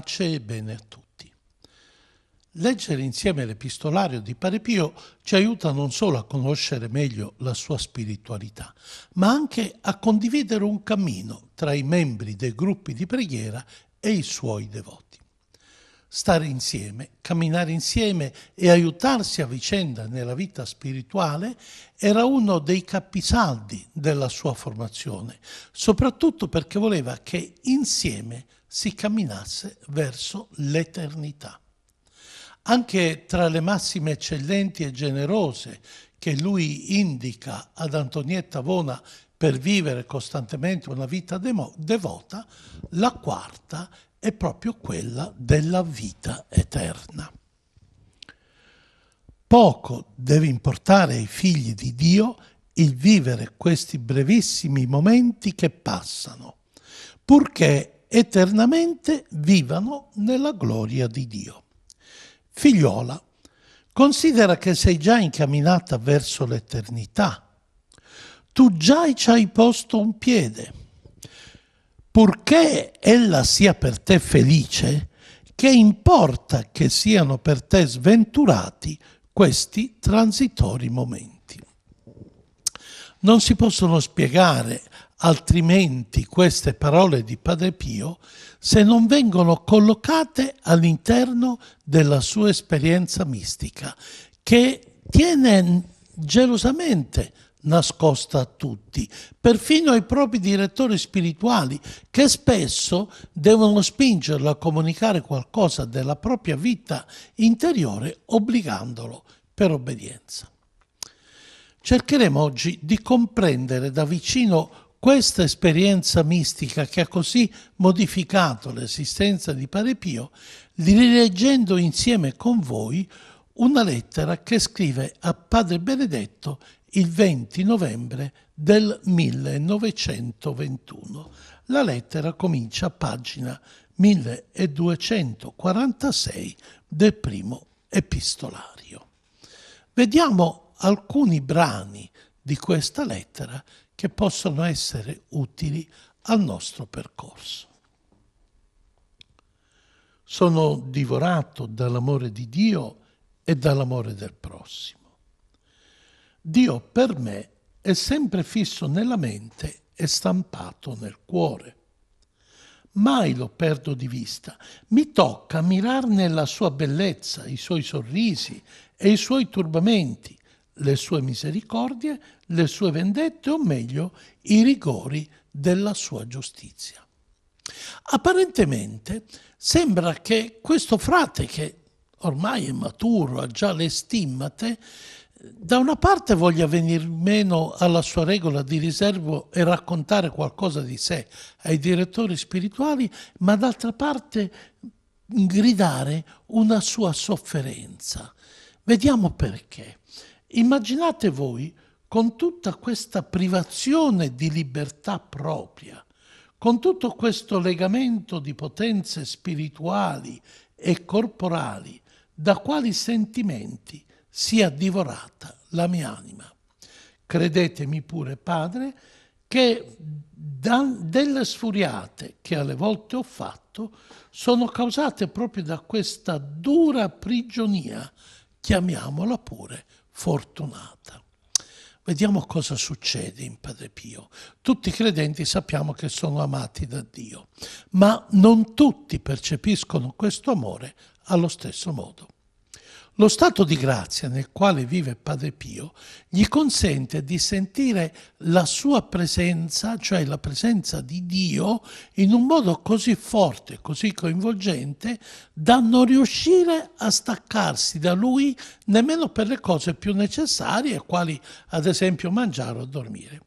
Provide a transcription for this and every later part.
pace e bene a tutti. Leggere insieme l'epistolario di Pio ci aiuta non solo a conoscere meglio la sua spiritualità, ma anche a condividere un cammino tra i membri dei gruppi di preghiera e i suoi devoti. Stare insieme, camminare insieme e aiutarsi a vicenda nella vita spirituale era uno dei capisaldi della sua formazione, soprattutto perché voleva che insieme si camminasse verso l'eternità. Anche tra le massime eccellenti e generose che lui indica ad Antonietta Vona per vivere costantemente una vita devo- devota, la quarta è proprio quella della vita eterna. Poco deve importare ai figli di Dio il vivere questi brevissimi momenti che passano, purché eternamente vivano nella gloria di Dio. Figliola, considera che sei già incamminata verso l'eternità. Tu già ci hai posto un piede. Purché ella sia per te felice, che importa che siano per te sventurati questi transitori momenti. Non si possono spiegare altrimenti queste parole di Padre Pio, se non vengono collocate all'interno della sua esperienza mistica, che tiene gelosamente nascosta a tutti, perfino ai propri direttori spirituali, che spesso devono spingerlo a comunicare qualcosa della propria vita interiore, obbligandolo per obbedienza. Cercheremo oggi di comprendere da vicino questa esperienza mistica che ha così modificato l'esistenza di Padre Pio, rileggendo insieme con voi una lettera che scrive a Padre Benedetto il 20 novembre del 1921. La lettera comincia a pagina 1246 del primo epistolario. Vediamo alcuni brani di questa lettera che possono essere utili al nostro percorso. Sono divorato dall'amore di Dio e dall'amore del prossimo. Dio per me è sempre fisso nella mente e stampato nel cuore. Mai lo perdo di vista. Mi tocca mirarne la sua bellezza, i suoi sorrisi e i suoi turbamenti, le sue misericordie, le sue vendette o meglio i rigori della sua giustizia. Apparentemente sembra che questo frate che ormai è maturo, ha già le stimmate, da una parte voglia venir meno alla sua regola di riservo e raccontare qualcosa di sé ai direttori spirituali, ma d'altra parte gridare una sua sofferenza. Vediamo perché. Immaginate voi con tutta questa privazione di libertà propria, con tutto questo legamento di potenze spirituali e corporali, da quali sentimenti sia divorata la mia anima. Credetemi pure, Padre, che da, delle sfuriate che alle volte ho fatto sono causate proprio da questa dura prigionia, chiamiamola pure fortunata. Vediamo cosa succede in Padre Pio. Tutti i credenti sappiamo che sono amati da Dio, ma non tutti percepiscono questo amore allo stesso modo. Lo stato di grazia nel quale vive Padre Pio gli consente di sentire la sua presenza, cioè la presenza di Dio, in un modo così forte, così coinvolgente, da non riuscire a staccarsi da lui nemmeno per le cose più necessarie, quali ad esempio mangiare o dormire.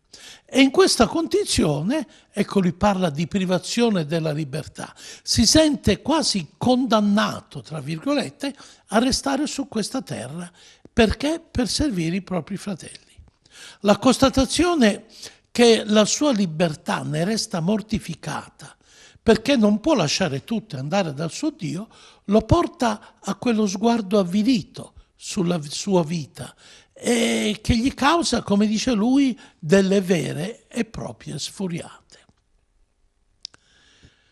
E in questa condizione, ecco lui parla di privazione della libertà, si sente quasi condannato, tra virgolette, a restare su questa terra perché per servire i propri fratelli. La constatazione che la sua libertà ne resta mortificata perché non può lasciare tutto e andare dal suo Dio, lo porta a quello sguardo avvilito sulla sua vita e che gli causa, come dice lui, delle vere e proprie sfuriate.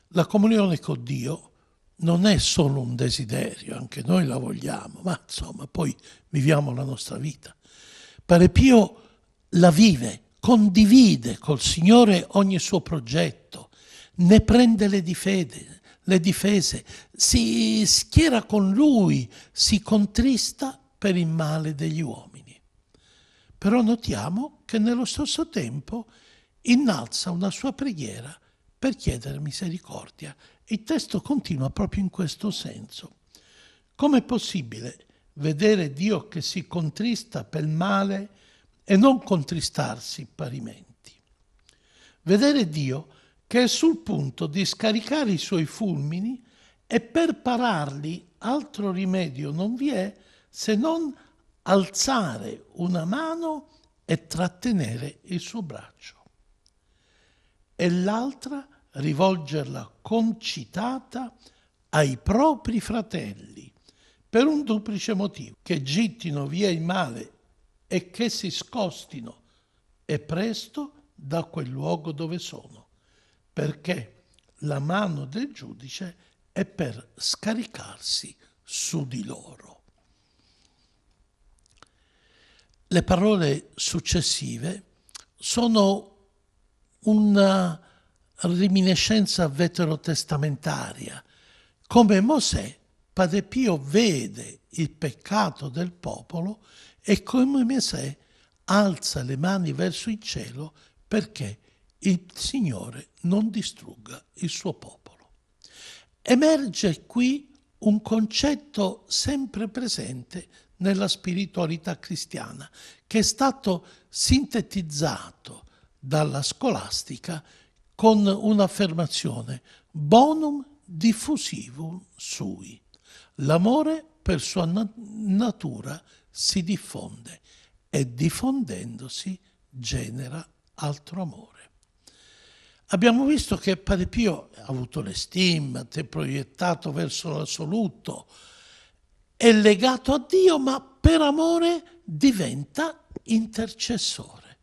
La comunione con Dio non è solo un desiderio, anche noi la vogliamo, ma insomma poi viviamo la nostra vita. Pare Pio la vive, condivide col Signore ogni suo progetto, ne prende le difese, le difese, si schiera con Lui, si contrista per il male degli uomini però notiamo che nello stesso tempo innalza una sua preghiera per chiedere misericordia. Il testo continua proprio in questo senso. Com'è possibile vedere Dio che si contrista per il male e non contristarsi parimenti? Vedere Dio che è sul punto di scaricare i suoi fulmini e per pararli altro rimedio non vi è se non alzare una mano e trattenere il suo braccio e l'altra rivolgerla concitata ai propri fratelli per un duplice motivo, che gittino via il male e che si scostino e presto da quel luogo dove sono, perché la mano del giudice è per scaricarsi su di loro. le parole successive sono una reminiscenza veterotestamentaria. Come Mosè, Padre Pio vede il peccato del popolo e come Mosè alza le mani verso il cielo perché il Signore non distrugga il suo popolo. Emerge qui un concetto sempre presente nella spiritualità cristiana, che è stato sintetizzato dalla scolastica con un'affermazione bonum diffusivum sui. L'amore per sua natura si diffonde e diffondendosi genera altro amore. Abbiamo visto che Padre Pio ha avuto l'estima, le è proiettato verso l'assoluto, è legato a Dio, ma per amore diventa intercessore.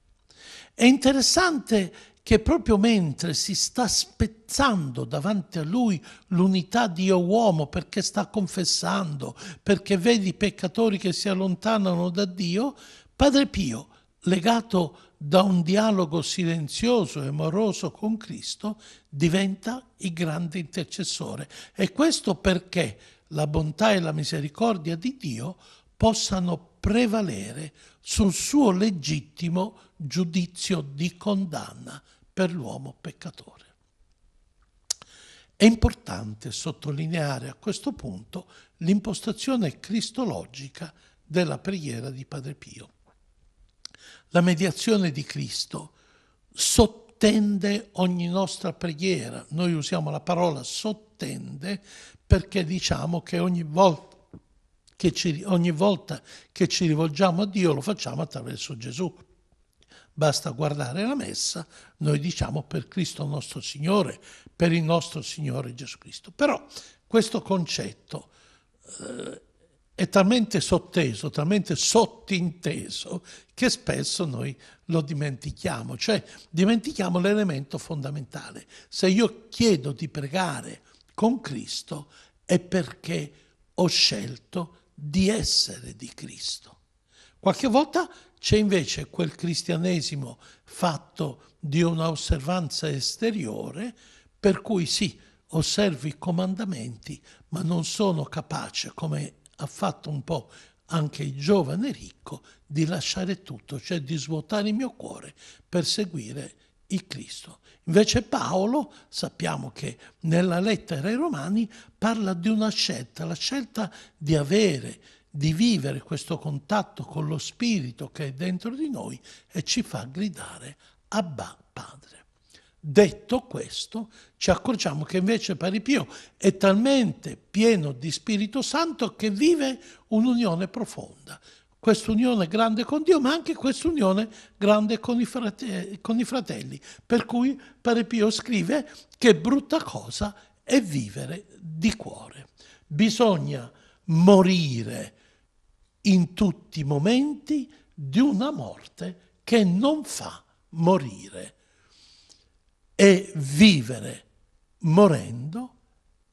È interessante che proprio mentre si sta spezzando davanti a lui l'unità Dio-uomo perché sta confessando, perché vede i peccatori che si allontanano da Dio, Padre Pio, legato da un dialogo silenzioso e amoroso con Cristo, diventa il grande intercessore. E questo perché la bontà e la misericordia di Dio possano prevalere sul suo legittimo giudizio di condanna per l'uomo peccatore. È importante sottolineare a questo punto l'impostazione cristologica della preghiera di Padre Pio. La mediazione di Cristo sottende ogni nostra preghiera. Noi usiamo la parola sottende sottende perché diciamo che ogni volta che ci, ogni volta che ci rivolgiamo a Dio lo facciamo attraverso Gesù. Basta guardare la messa, noi diciamo per Cristo nostro Signore, per il nostro Signore Gesù Cristo. Però questo concetto eh, è talmente sotteso, talmente sottinteso, che spesso noi lo dimentichiamo, cioè dimentichiamo l'elemento fondamentale. Se io chiedo di pregare con Cristo è perché ho scelto di essere di Cristo. Qualche volta c'è invece quel cristianesimo fatto di un'osservanza esteriore per cui sì, osservi i comandamenti, ma non sono capace, come ha fatto un po' anche il giovane ricco, di lasciare tutto, cioè di svuotare il mio cuore per seguire il Cristo. Invece Paolo, sappiamo che nella lettera ai Romani, parla di una scelta, la scelta di avere, di vivere questo contatto con lo Spirito che è dentro di noi e ci fa gridare Abba Padre. Detto questo, ci accorgiamo che invece Paripio è talmente pieno di Spirito Santo che vive un'unione profonda quest'unione grande con Dio, ma anche quest'unione grande con i, frate- con i fratelli. Per cui Pare Pio scrive che brutta cosa è vivere di cuore. Bisogna morire in tutti i momenti di una morte che non fa morire. E vivere morendo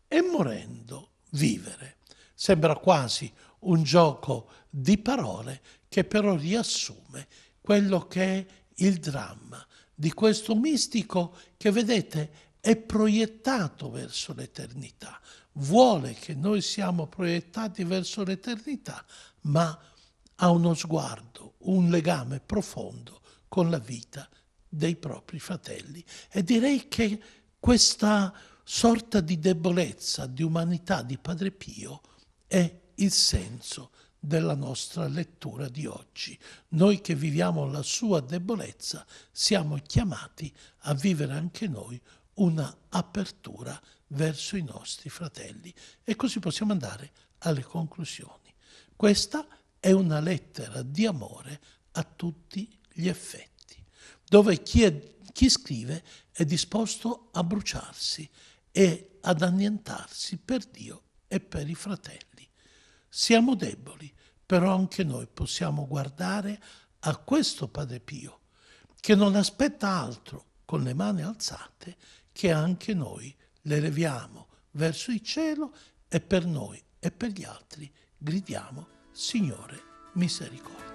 e morendo vivere. Sembra quasi un gioco di parole che però riassume quello che è il dramma di questo mistico che, vedete, è proiettato verso l'eternità, vuole che noi siamo proiettati verso l'eternità, ma ha uno sguardo, un legame profondo con la vita dei propri fratelli. E direi che questa sorta di debolezza, di umanità di Padre Pio è il senso della nostra lettura di oggi. Noi che viviamo la sua debolezza siamo chiamati a vivere anche noi una apertura verso i nostri fratelli e così possiamo andare alle conclusioni. Questa è una lettera di amore a tutti gli effetti, dove chi, è, chi scrive è disposto a bruciarsi e ad annientarsi per Dio e per i fratelli. Siamo deboli, però anche noi possiamo guardare a questo Padre Pio, che non aspetta altro con le mani alzate che anche noi le leviamo verso il cielo e per noi e per gli altri gridiamo Signore misericordia.